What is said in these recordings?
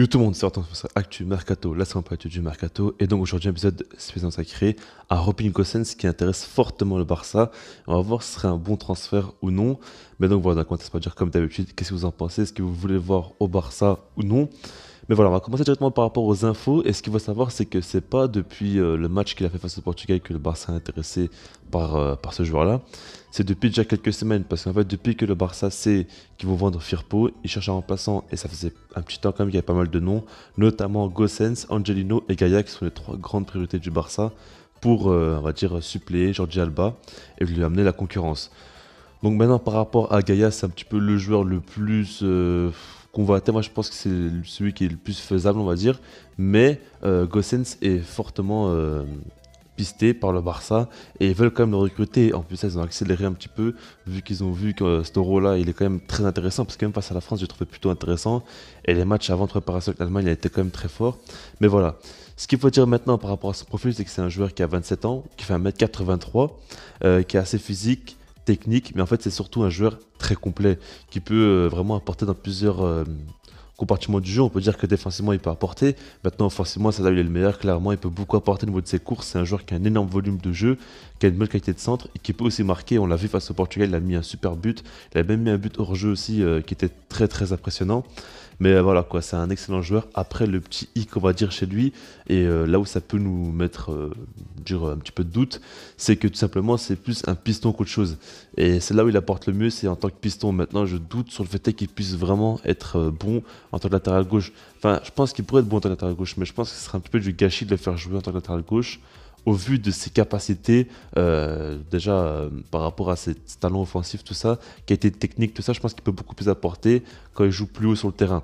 Yo tout le monde, c'est Hortense pour Actu Mercato, la sympa actu du Mercato. Et donc aujourd'hui, un épisode spécialement sacré à Robin ce qui intéresse fortement le Barça. On va voir si ce serait un bon transfert ou non. Mais donc voilà, on va pas dire comme d'habitude, qu'est-ce que vous en pensez Est-ce que vous voulez voir au Barça ou non mais voilà, on va commencer directement par rapport aux infos. Et ce qu'il faut savoir, c'est que c'est pas depuis euh, le match qu'il a fait face au Portugal que le Barça est intéressé par, euh, par ce joueur-là. C'est depuis déjà quelques semaines, parce qu'en fait, depuis que le Barça sait qu'ils vont vendre Firpo, ils cherchent un remplaçant, et ça faisait un petit temps quand même qu'il y avait pas mal de noms, notamment Gossens, Angelino et Gaia, qui sont les trois grandes priorités du Barça pour, euh, on va dire, suppléer Jordi Alba et lui amener la concurrence. Donc maintenant, par rapport à Gaia, c'est un petit peu le joueur le plus, moi, je pense que c'est celui qui est le plus faisable, on va dire. Mais euh, Gossens est fortement euh, pisté par le Barça et ils veulent quand même le recruter. En plus, ils ont accéléré un petit peu vu qu'ils ont vu que euh, ce rôle là il est quand même très intéressant parce que même face à la France, je le trouvais plutôt intéressant. Et les matchs avant de préparation avec l'Allemagne, il a quand même très fort. Mais voilà. Ce qu'il faut dire maintenant par rapport à son profil, c'est que c'est un joueur qui a 27 ans, qui fait 1m83, qui est assez physique, mais en fait c'est surtout un joueur très complet qui peut euh, vraiment apporter dans plusieurs euh, compartiment du jeu, on peut dire que défensivement il peut apporter. Maintenant, offensivement, ça il est le meilleur, clairement, il peut beaucoup apporter au niveau de ses courses. C'est un joueur qui a un énorme volume de jeu, qui a une bonne qualité de centre et qui peut aussi marquer. On l'a vu face au Portugal, il a mis un super but. Il a même mis un but hors jeu aussi euh, qui était très très impressionnant. Mais voilà quoi, c'est un excellent joueur. Après le petit hic on va dire chez lui, et euh, là où ça peut nous mettre euh, dire, un petit peu de doute, c'est que tout simplement c'est plus un piston qu'autre chose. Et c'est là où il apporte le mieux, c'est en tant que piston. Maintenant je doute sur le fait qu'il puisse vraiment être bon en tant que latéral gauche. Enfin, je pense qu'il pourrait être bon en tant que latéral gauche, mais je pense que ce serait un petit peu du gâchis de le faire jouer en tant que latéral gauche au vu de ses capacités, euh, déjà euh, par rapport à ses talents offensifs, tout ça, qui qualité technique, tout ça, je pense qu'il peut beaucoup plus apporter quand il joue plus haut sur le terrain.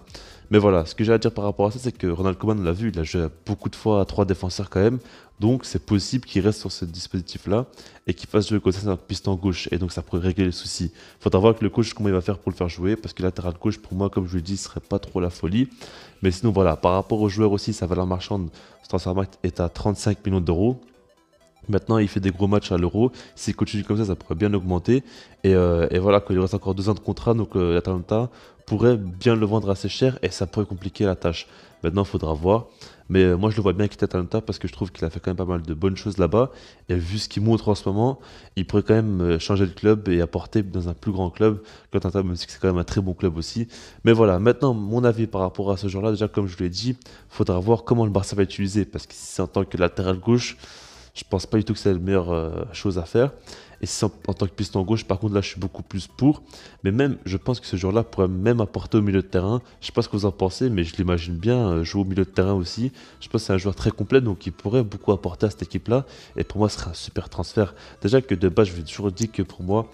Mais voilà, ce que j'ai à dire par rapport à ça, c'est que Ronald Koeman, on l'a vu, il a joué beaucoup de fois à trois défenseurs quand même. Donc c'est possible qu'il reste sur ce dispositif-là et qu'il fasse jouer comme ça sur piste en gauche. Et donc ça pourrait régler les soucis. Faudra voir avec le coach comment il va faire pour le faire jouer. Parce que latéral gauche, pour moi, comme je vous l'ai dit, serait pas trop la folie. Mais sinon, voilà, par rapport au joueur aussi, sa valeur marchande, ce transfert est à 35 millions d'euros. Maintenant, il fait des gros matchs à l'Euro. S'il continue comme ça, ça pourrait bien augmenter. Et, euh, voilà, qu'il reste encore deux ans de contrat, donc euh, l'Atalanta pourrait bien le vendre assez cher et ça pourrait compliquer la tâche. Maintenant, il faudra voir. Mais euh, moi, je le vois bien quitter Atalanta parce que je trouve qu'il a fait quand même pas mal de bonnes choses là-bas. Et vu ce qu'il montre en ce moment, il pourrait quand même changer de club et apporter dans un plus grand club qu'Atalanta, même si c'est quand même un très bon club aussi. Mais voilà, maintenant, mon avis par rapport à ce genre-là, déjà, comme je vous l'ai dit, faudra voir comment le Barça va utiliser parce que si c'est en tant que latéral gauche, je pense pas du tout que c'est la meilleure euh, chose à faire. Et en, tant que piston gauche, par contre, là, je suis beaucoup plus pour. Mais même, je pense que ce joueur-là pourrait même apporter au milieu de terrain. Je ne sais pas ce que vous en pensez, mais je l'imagine bien euh, jouer au milieu de terrain aussi. Je pense que c'est un joueur très complet, donc il pourrait beaucoup apporter à cette équipe-là. Et pour moi, ce serait un super transfert. Déjà que de base, je vais toujours dit que pour moi,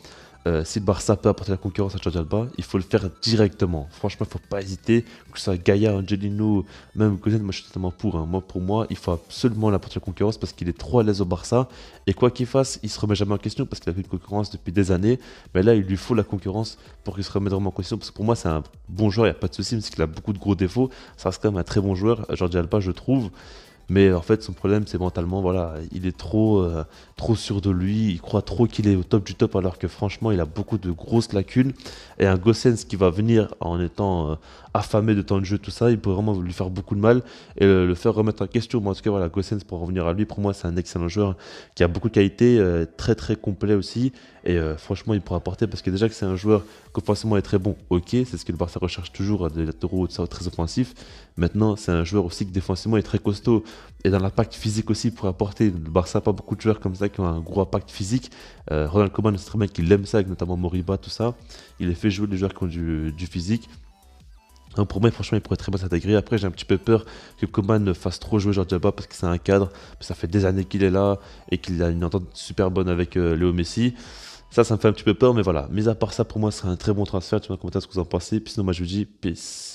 euh, si le Barça peut apporter la concurrence à Jordi Alba, il faut le faire directement. Franchement, il faut pas hésiter, que ce soit Gaia, Angelino, même Cousin, moi je suis totalement pour. Hein. Moi, pour moi, il faut absolument l'apporter la concurrence parce qu'il est trop à l'aise au Barça. Et quoi qu'il fasse, il se remet jamais en question parce qu'il a fait une concurrence depuis des années. Mais là, il lui faut la concurrence pour qu'il se remette vraiment en question. Parce que pour moi, c'est un bon joueur, il n'y a pas de souci, même s'il a beaucoup de gros défauts. Ça reste quand même un très bon joueur, Jordi Alba, je trouve. Mais en fait, son problème, c'est mentalement, voilà, il est trop, euh, trop sûr de lui, il croit trop qu'il est au top du top, alors que franchement, il a beaucoup de grosses lacunes. Et un Gossens qui va venir en étant euh, affamé de temps de jeu, tout ça, il peut vraiment lui faire beaucoup de mal et le, faire remettre en question. Moi, en tout cas, voilà, Gossens, pour revenir à lui, pour moi, c'est un excellent joueur qui a beaucoup de qualité, euh, très très complet aussi. Et franchement, il pourra apporter parce que déjà que c'est un joueur qui est très bon, ok, c'est ce que le Barça recherche toujours, des latéraux, de ça, très offensif. Maintenant, c'est un joueur aussi qui défensivement est très costaud et dans l'impact physique aussi pour apporter. Le Barça pas beaucoup de joueurs comme ça qui ont un gros impact physique. Euh, Ronald Koeman, c'est très bien qu'il aime ça, avec notamment Moriba, tout ça. Il est fait jouer des joueurs qui ont du, physique. donc hein, pour moi, franchement, il pourrait très bien s'intégrer. Après, j'ai un petit peu peur que Coman ne fasse trop jouer Jordi Alba parce que c'est un cadre. Ça fait des années qu'il est là et qu'il a une entente super bonne avec euh, Léo Messi. Ça, ça me fait un petit peu peur, mais voilà. Mis à part ça, pour moi, ce serait un très bon transfert. Tu me commentaire ce que vous en pensez. Puis sinon, moi, je vous dis peace.